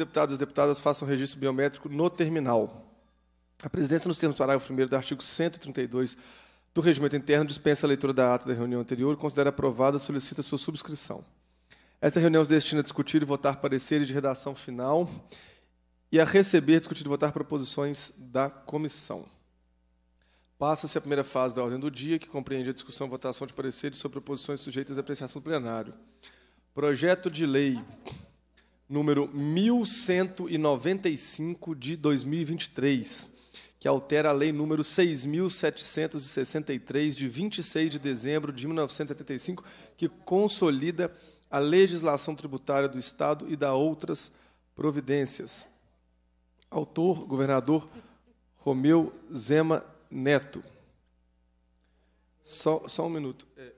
deputados e deputadas façam registro biométrico no terminal. A presidência, nos termos do parágrafo 1 do artigo 132 do Regimento Interno, dispensa a leitura da ata da reunião anterior, considera aprovada e solicita sua subscrição. Esta reunião se destina a discutir e votar pareceres de redação final e a receber, discutir e votar proposições da comissão. Passa-se a primeira fase da ordem do dia, que compreende a discussão e votação de pareceres sobre proposições sujeitas à apreciação do plenário. Projeto de lei número 1195 de 2023, que altera a lei número 6763 de 26 de dezembro de 1985, que consolida a legislação tributária do estado e da outras providências. Autor governador Romeu Zema Neto. Só, só um minuto. É.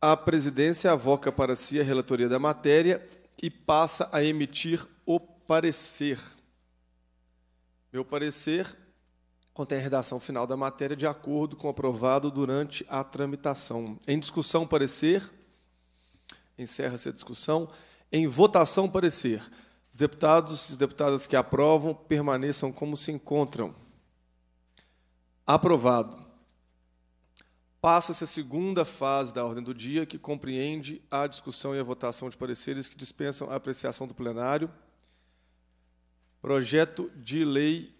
a presidência avoca para si a relatoria da matéria e passa a emitir o parecer. Meu parecer contém a redação final da matéria de acordo com o aprovado durante a tramitação. Em discussão, parecer. Encerra-se a discussão. Em votação, parecer. Os deputados e deputadas que aprovam permaneçam como se encontram. Aprovado passa-se a segunda fase da ordem do dia, que compreende a discussão e a votação de pareceres que dispensam a apreciação do plenário. Projeto de lei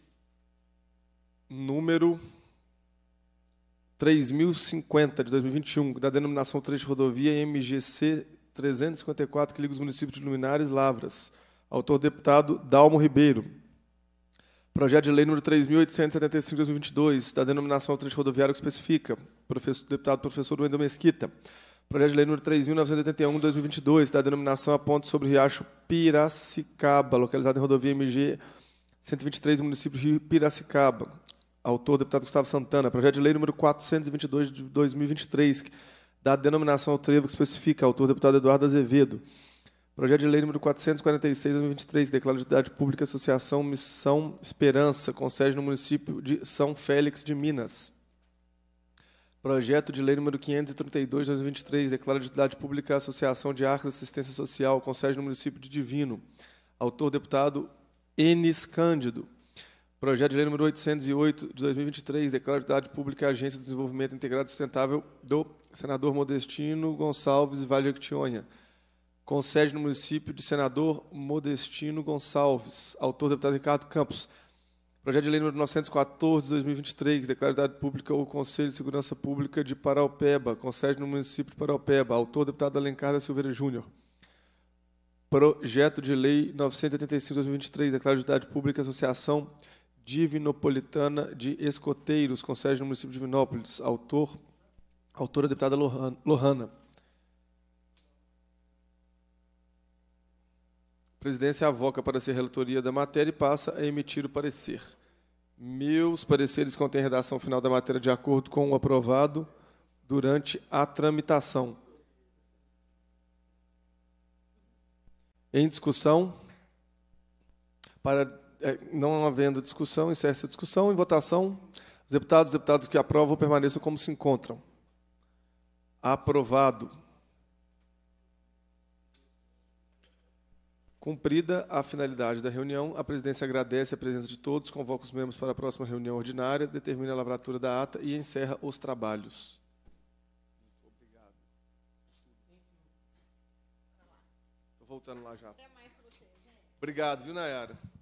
número 3050 de 2021, da denominação trecho de rodovia MGC 354, que liga os municípios de Luminares Lavras. Autor deputado Dalmo Ribeiro. Projeto de lei número 3875 de 2022, da denominação trecho de rodoviário que especifica professor, deputado professor Wendel Mesquita. Projeto de lei número 3.981, 2022, da denominação a ponto sobre o riacho Piracicaba, localizado em rodovia MG 123, município de Piracicaba. Autor, deputado Gustavo Santana. Projeto de lei número 422, de 2023, da denominação ao trevo que especifica. Autor, deputado Eduardo Azevedo. Projeto de lei número 446, 2023, declara de idade pública Associação Missão Esperança, com sede no município de São Félix de Minas. Projeto de Lei número 532 de 2023 declara de utilidade pública a Associação de Arcos de Assistência Social com sede no município de Divino. Autor deputado Enis Cândido. Projeto de Lei número 808 de 2023 declara de utilidade pública a Agência de Desenvolvimento Integrado Sustentável do senador Modestino Gonçalves Valectionha. Com sede no município de senador Modestino Gonçalves. Autor deputado Ricardo Campos. Projeto de Lei nº 914, 2023, declaridade de pública o Conselho de Segurança Pública de Paraupeba, com sede no município de Paraupeba. Autor, deputado Alencar da Silveira Júnior. Projeto de Lei 985-2023, declaridade de pública a Associação Divinopolitana de Escoteiros, com sede no município de Divinópolis. Autor, autora deputada Lohana. A presidência avoca para ser relatoria da matéria e passa a emitir o parecer. Meus pareceres contêm redação final da matéria de acordo com o aprovado durante a tramitação. Em discussão, para é, não havendo discussão, encerra-se a discussão. Em votação, os deputados e deputadas que aprovam permaneçam como se encontram. Aprovado. Cumprida a finalidade da reunião, a presidência agradece a presença de todos, convoca os membros para a próxima reunião ordinária, determina a lavratura da ata e encerra os trabalhos. Obrigado. Estou voltando lá já. Obrigado, viu, Nayara?